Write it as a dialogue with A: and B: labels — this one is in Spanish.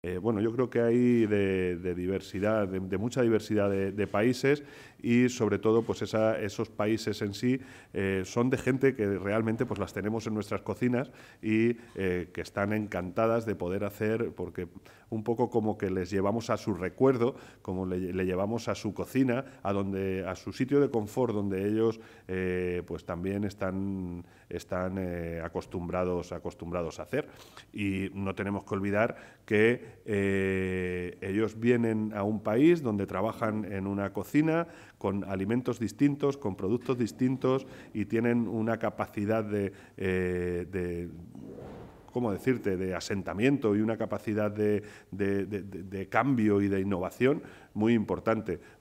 A: Eh, bueno, yo creo que hay de, diversidad, de, mucha diversidad de, países y sobre todo, pues esos países en sí eh, son de gente que realmente, pues las tenemos en nuestras cocinas y eh, que están encantadas de poder hacer, porque un poco como que les llevamos a su recuerdo, como le, le llevamos a su cocina, a donde, a su sitio de confort, donde ellos, pues también están, están acostumbrados, acostumbrados a hacer. Y no tenemos que olvidar que eh, ellos vienen a un país donde trabajan en una cocina con alimentos distintos, con productos distintos y tienen una capacidad de, eh, ¿cómo decirte?, de asentamiento y una capacidad de, cambio y de innovación muy importante.